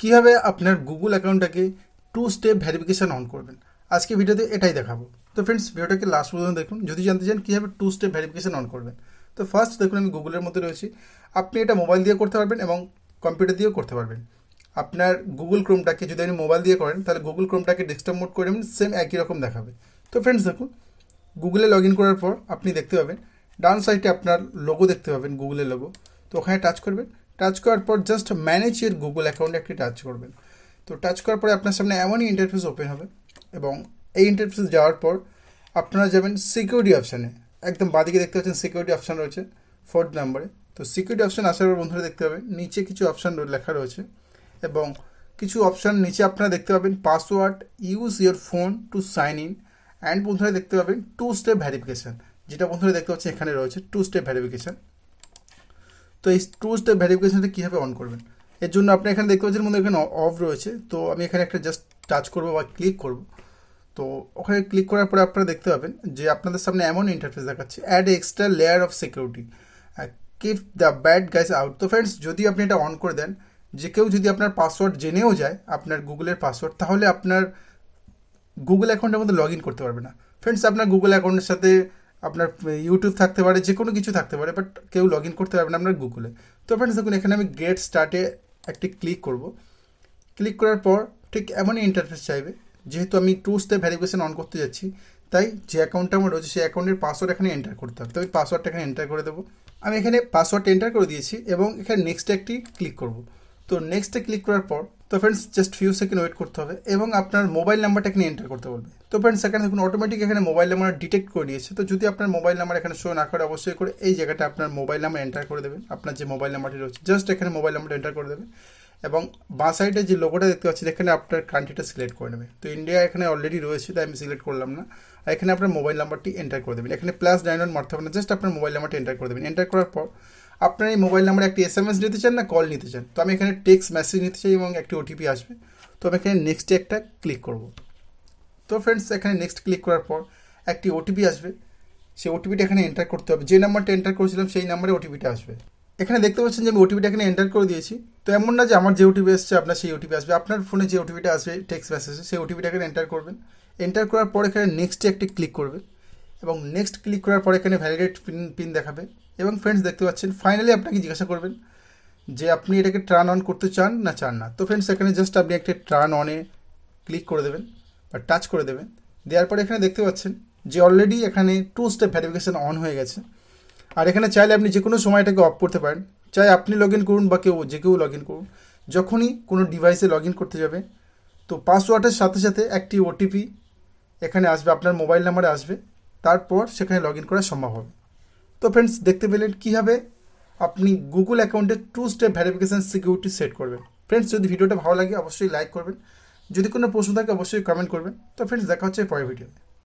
কীভাবে আপনার গুগল অ্যাকাউন্টটাকে টু স্টেপ ভ্যারিফিকেশান অন করবেন আজকে ভিডিওতে এটাই দেখাবো তো ফ্রেন্ডস ভিডিওটাকে লাস্ট পর্যন্ত দেখুন যদি জানতে চান কীভাবে টু স্টেপ ভ্যারিফিকেশান অন করবেন তো ফার্স্ট দেখুন আমি গুগলের মধ্যে রয়েছি আপনি এটা মোবাইল দিয়ে করতে পারবেন এবং কম্পিউটার দিয়েও করতে পারবেন আপনার গুগল ক্রোমটাকে যদি আপনি মোবাইল দিয়ে করেন তাহলে গুগল ক্রোমটাকে ডেস্কটপ মোড করে নেবেন সেম একই রকম দেখাবে তো ফ্রেন্ডস দেখুন গুগলে লগ ইন করার পর আপনি দেখতে পাবেন ডান সাইডে আপনার লোগো দেখতে পাবেন গুগলের লোগো তো ওখানে টাচ করবেন টাচ করার পর জাস্ট ম্যানেজ ইয়ার গুগল অ্যাকাউন্টে একটি টাচ করবেন তো টাচ করার পরে আপনার সামনে এমনই ইন্টারফেস ওপেন হবে এবং এই ইন্টারফেস যাওয়ার পর আপনারা যাবেন সিকিউরিটি অপশানে একদম বাদিকে দেখতে পাচ্ছেন সিকিউরিটি অপশান রয়েছে ফোর্থ নাম্বারে তো সিকিউরিটি অপশান আসার পর বন্ধুরা দেখতে পাবেন নিচে কিছু অপশান লেখা রয়েছে এবং কিছু অপশান নিচে আপনারা দেখতে পাবেন password use your phone to sign in and বন্ধুরা দেখতে পাবেন টু স্টেপ ভ্যারিফিকেশান যেটা বন্ধুরা দেখতে পাচ্ছেন এখানে রয়েছে টু স্টেপ ভ্যারিফিকেশান তো এই টু স্টেপ ভেরিফিকেশানটা কীভাবে অন করবেন এর জন্য আপনি এখানে দেখতে পাচ্ছেন মধ্যে এখানে অফ রয়েছে তো আমি এখানে একটা জাস্ট টাচ করব বা ক্লিক করব তো ওখানে ক্লিক করার পরে আপনারা দেখতে পাবেন যে আপনাদের সামনে এমন ইন্টারফেস দেখাচ্ছে add extra layer of security keep the bad guys out তো ফ্রেন্ডস যদি আপনি এটা অন করে দেন যে কেউ যদি আপনার পাসওয়ার্ড জেনেও যায় আপনার গুগলের পাসওয়ার্ড তাহলে আপনার গুগল অ্যাকাউন্টের মধ্যে লগ ইন করতে পারবে না ফ্রেন্ডস আপনার গুগল অ্যাকাউন্টের সাথে আপনার ইউটিউব থাকতে পারে যে কোনো কিছু থাকতে পারে বাট কেউ লগ ইন করতে পারবে না আপনার গুগলে তো ফ্রেন্ডস দেখুন এখানে আমি গেট স্টার্টে একটি ক্লিক করব ক্লিক করার পর ঠিক এমনই ইন্টারফেস চাইবে যেহেতু আমি টু স্টেপ ভ্যারিফিকেশন অন করতে যাচ্ছি তাই যে অ্যাকাউন্টটা আমার রয়েছে সেই অ্যাকাউন্টের পাসওয়ার্ড এখানে এন্টার করতে হবে তো আমি পাসওয়ার্ডটা এখানে এন্টার করে দেবো আমি এখানে পাসওয়ার্ড এন্টার করে দিয়েছি এবং এখানে নেক্সটে একটি ক্লিক করব তো নেক্সটে ক্লিক করার পর তো friends just few second wait করতে হবে এবং আপনার মোবাইল নাম্বারটা এখানে এন্টার করতে বলবে তো ফ্রেন্ডস এখানে দেখুন অটোমেটিক এখানে মোবাইল নাম্বার ডিটেক্ট করে নিয়েছে তো যদি আপনার মোবাইল নাম্বার এখানে শো না করে অবশ্যই করে এই জায়গাটা আপনার মোবাইল নাম্বার এন্টার করে দেবেন আপনার যে মোবাইল নাম্বারটি রয়েছে জাস্ট এখানে মোবাইল নাম্বারটা এন্টার করে দেবেন এবং বাঁ সাইডে যে লোকটা দেখতে পাচ্ছেন এখানে আপনার কান্ট্রিটা সিলেক্ট করে নেবে তো ইন্ডিয়া এখানে অলরেডি রয়েছে তাই আমি সিলেক্ট করলাম না আর এখানে আপনার মোবাইল নাম্বারটি এন্টার করে দেবেন এখানে প্লাস ডাইন ওয়ান মারতে হবে না জাস্ট আপনার মোবাইল নাম্বারটি এন্টার করে দেবেন এন্টার করার পর আপনার এই মোবাইল নাম্বারে একটি এস এম এস নিতে চান না কল নিতে চান তো আমি এখানে টেক্সট মেসেজ নিতে চাই এবং একটি ওটিপি আসবে তো আমি এখানে নেক্সটে একটা ক্লিক করব তো ফ্রেন্ডস এখানে নেক্সট ক্লিক করার পর একটি ওটিপি আসবে সেই ওটিপিটা এখানে এন্টার করতে হবে যে নাম্বারটা এন্টার করেছিলাম সেই নাম্বারে ওটিপিটা আসবে এখানে দেখতে পাচ্ছেন যে আমি ওটিপিটা এখানে এন্টার করে দিয়েছি তো এমন না যে আমার যে ওটিপি আসছে আপনার সেই ওটিপি আসবে আপনার ফোনে যে ওটিপিটা আসবে টেক্সট মেসেজে সেই ওটিপিটা এখানে এন্টার করবেন এন্টার করার পর এখানে নেক্সটে একটি ক্লিক করবেন এবং নেক্সট ক্লিক করার পর এখানে ভ্যালিডেট পিন পিন দেখাবে এবং ফ্রেন্ডস দেখতে পাচ্ছেন ফাইনালি আপনাকে জিজ্ঞাসা করবেন যে আপনি এটাকে টার্ন অন করতে চান না চান না তো ফ্রেন্ডস এখানে জাস্ট আপনি একটা টার্ন অনে ক্লিক করে দেবেন বা টাচ করে দেবেন দেওয়ার পরে এখানে দেখতে পাচ্ছেন যে অলরেডি এখানে টু স্টেপ ভ্যারিফিকেশান অন হয়ে গেছে আর এখানে চাইলে আপনি যে কোনো সময় এটাকে অফ করতে পারেন চাই আপনি লগ ইন করুন বা কেউ যে কেউ লগ ইন করুন যখনই কোনো ডিভাইসে লগ ইন করতে যাবে তো পাসওয়ার্ডের সাথে সাথে একটি ওটিপি এখানে আসবে আপনার মোবাইল নাম্বারে আসবে তারপর সেখানে লগ ইন করা সম্ভব হবে তো ফ্রেন্ডস দেখতে পেলেন কীভাবে আপনি গুগল অ্যাকাউন্টে two step verification security set করবেন ফ্রেন্ডস যদি ভিডিওটা ভালো লাগে অবশ্যই লাইক করবেন যদি কোনো প্রশ্ন থাকে অবশ্যই কমেন্ট করবেন তো ফ্রেন্ডস দেখা হচ্ছে পরের ভিডিওতে